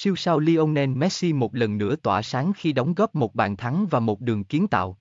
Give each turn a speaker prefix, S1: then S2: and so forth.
S1: Siêu sao Lionel Messi một lần nữa tỏa sáng khi đóng góp một bàn thắng và một đường kiến tạo.